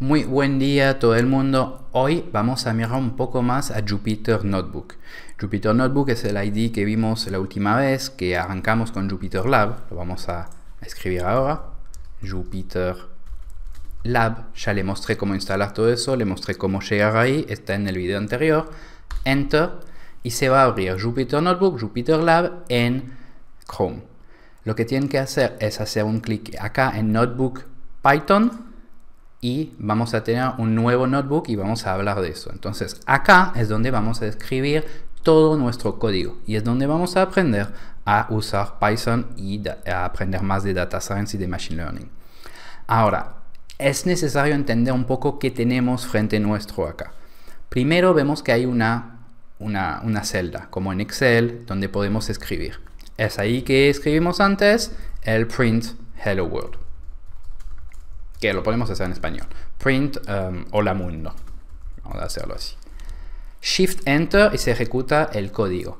Muy buen día a todo el mundo. Hoy vamos a mirar un poco más a Jupyter Notebook. Jupyter Notebook es el ID que vimos la última vez que arrancamos con Jupyter Lab. Lo vamos a escribir ahora. Jupyter Lab. Ya le mostré cómo instalar todo eso, le mostré cómo llegar ahí. Está en el video anterior. Enter. Y se va a abrir Jupyter Notebook, Jupyter Lab en Chrome. Lo que tienen que hacer es hacer un clic acá en Notebook Python y vamos a tener un nuevo notebook y vamos a hablar de eso. Entonces acá es donde vamos a escribir todo nuestro código y es donde vamos a aprender a usar Python y a aprender más de Data Science y de Machine Learning. Ahora, es necesario entender un poco qué tenemos frente nuestro acá. Primero vemos que hay una, una, una celda, como en Excel, donde podemos escribir. Es ahí que escribimos antes el print hello world que lo podemos hacer en español. Print um, hola mundo. Vamos a hacerlo así. Shift Enter y se ejecuta el código.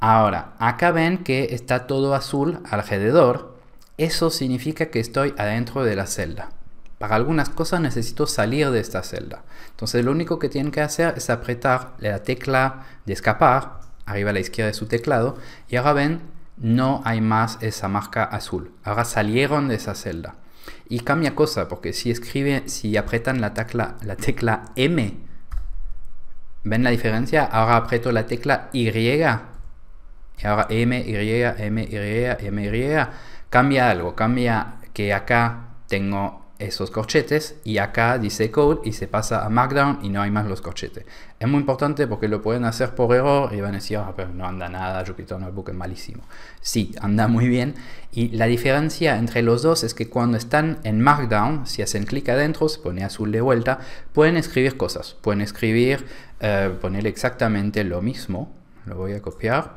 Ahora, acá ven que está todo azul alrededor. Eso significa que estoy adentro de la celda. Para algunas cosas necesito salir de esta celda. Entonces lo único que tienen que hacer es apretar la tecla de escapar, arriba a la izquierda de su teclado, y ahora ven, no hay más esa marca azul. Ahora salieron de esa celda. Y cambia cosa, porque si escribe, si apretan la tecla, la tecla M, ¿ven la diferencia? Ahora aprieto la tecla Y. Y ahora M, Y, M, Y, M, Y. Cambia algo, cambia que acá tengo esos corchetes y acá dice code y se pasa a markdown y no hay más los corchetes. Es muy importante porque lo pueden hacer por error y van a decir, ah, no anda nada, Jupyter Notebook es malísimo. Sí, anda muy bien y la diferencia entre los dos es que cuando están en markdown, si hacen clic adentro, se pone azul de vuelta, pueden escribir cosas, pueden escribir, eh, poner exactamente lo mismo, lo voy a copiar,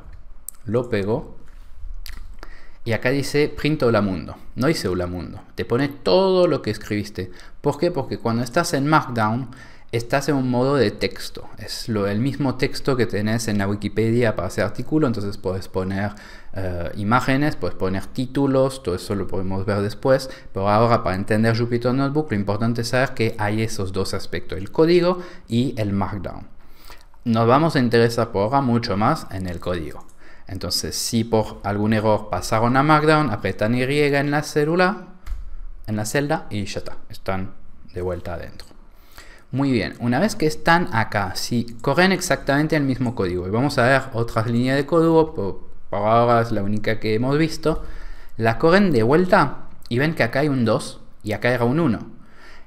lo pego y acá dice print hola mundo, no dice hola mundo, te pone todo lo que escribiste. ¿Por qué? Porque cuando estás en Markdown estás en un modo de texto, es lo, el mismo texto que tenés en la Wikipedia para hacer artículo, entonces puedes poner eh, imágenes, puedes poner títulos, todo eso lo podemos ver después, pero ahora para entender Jupyter Notebook lo importante es saber que hay esos dos aspectos, el código y el Markdown. Nos vamos a interesar por ahora mucho más en el código. Entonces, si por algún error pasaron a Markdown, apretan Y en la célula, en la celda y ya está, están de vuelta adentro. Muy bien, una vez que están acá, si corren exactamente el mismo código, y vamos a ver otras líneas de código, por, por ahora es la única que hemos visto, la corren de vuelta y ven que acá hay un 2 y acá era un 1.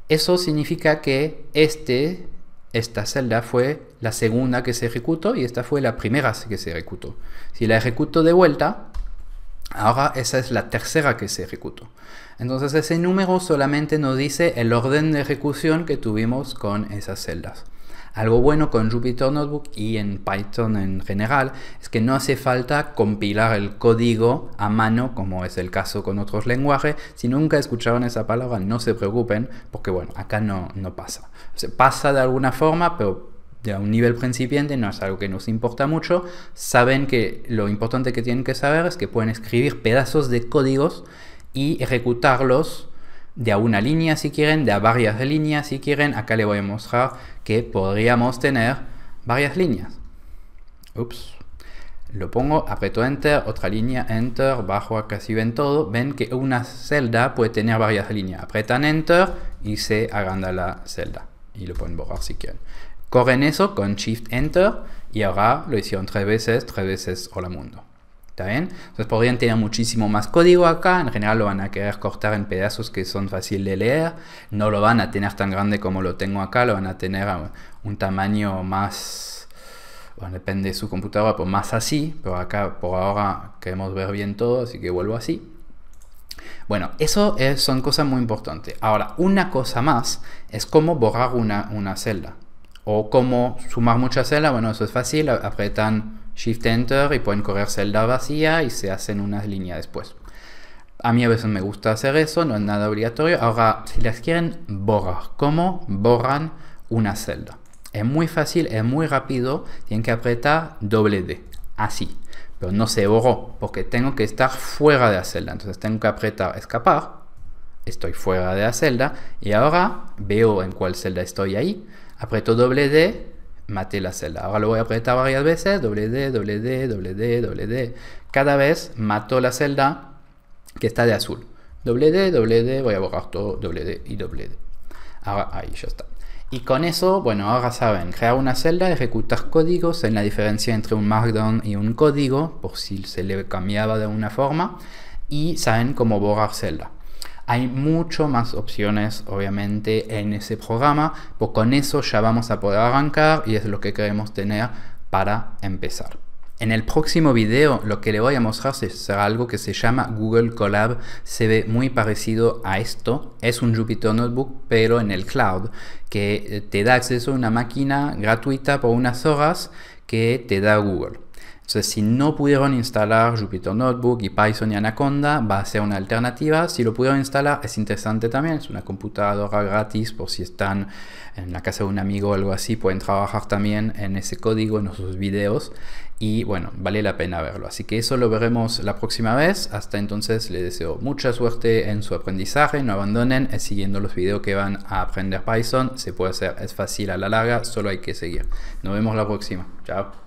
Eso significa que este esta celda fue la segunda que se ejecutó y esta fue la primera que se ejecutó. Si la ejecuto de vuelta, ahora esa es la tercera que se ejecutó. Entonces ese número solamente nos dice el orden de ejecución que tuvimos con esas celdas. Algo bueno con Jupyter Notebook y en Python en general es que no hace falta compilar el código a mano como es el caso con otros lenguajes. Si nunca escucharon esa palabra no se preocupen porque bueno, acá no, no pasa. O pasa de alguna forma pero de un nivel principiante no es algo que nos importa mucho. Saben que lo importante que tienen que saber es que pueden escribir pedazos de códigos y ejecutarlos de a una línea si quieren, de a varias líneas si quieren. Acá le voy a mostrar que podríamos tener varias líneas. Ups. Lo pongo, aprieto Enter, otra línea, Enter, bajo acá si ven todo. Ven que una celda puede tener varias líneas. Apretan Enter y se agranda la celda. Y lo pueden borrar si quieren. Corren eso con Shift Enter y ahora lo hicieron tres veces, tres veces hola mundo. Entonces podrían tener muchísimo más código acá. En general lo van a querer cortar en pedazos que son fácil de leer. No lo van a tener tan grande como lo tengo acá. Lo van a tener un tamaño más... Bueno, depende de su computadora, pues más así. Pero acá por ahora queremos ver bien todo, así que vuelvo así. Bueno, eso eh, son cosas muy importantes. Ahora, una cosa más es cómo borrar una, una celda. O cómo sumar muchas celdas, bueno, eso es fácil, apretan Shift Enter y pueden correr celda vacía y se hacen unas líneas después. A mí a veces me gusta hacer eso, no es nada obligatorio. Ahora, si las quieren borrar, ¿cómo borran una celda? Es muy fácil, es muy rápido, tienen que apretar doble D, así. Pero no se borró, porque tengo que estar fuera de la celda, entonces tengo que apretar escapar estoy fuera de la celda y ahora veo en cuál celda estoy ahí. Aprieto doble D, maté la celda. Ahora lo voy a apretar varias veces, doble D, doble D, doble D, doble D. Cada vez mato la celda que está de azul. Doble D, doble D, voy a borrar todo, doble D y doble D. Ahora ahí ya está. Y con eso, bueno, ahora saben, crear una celda, ejecutar códigos, en la diferencia entre un markdown y un código, por si se le cambiaba de una forma, y saben cómo borrar celda. Hay mucho más opciones, obviamente, en ese programa, pues con eso ya vamos a poder arrancar y es lo que queremos tener para empezar. En el próximo video lo que le voy a mostrar será algo que se llama Google Colab. Se ve muy parecido a esto. Es un Jupyter Notebook pero en el cloud que eh, te da acceso a una máquina gratuita por unas horas que te da Google. Entonces, si no pudieron instalar Jupyter Notebook y Python y Anaconda, va a ser una alternativa. Si lo pudieron instalar, es interesante también. Es una computadora gratis por si están en la casa de un amigo o algo así. Pueden trabajar también en ese código, en esos videos. Y bueno, vale la pena verlo. Así que eso lo veremos la próxima vez. Hasta entonces les deseo mucha suerte en su aprendizaje. No abandonen siguiendo los videos que van a aprender Python. Se puede hacer, es fácil a la larga, solo hay que seguir. Nos vemos la próxima. Chao.